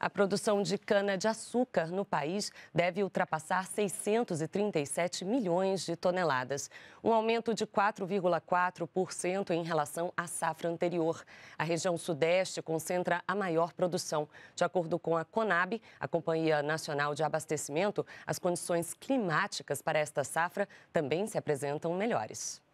A produção de cana-de-açúcar no país deve ultrapassar 637 milhões de toneladas, um aumento de 4,4% em relação à safra anterior. A região sudeste concentra a maior produção. De acordo com a Conab, a Companhia Nacional de Abastecimento, as condições climáticas para esta safra também se apresentam melhores.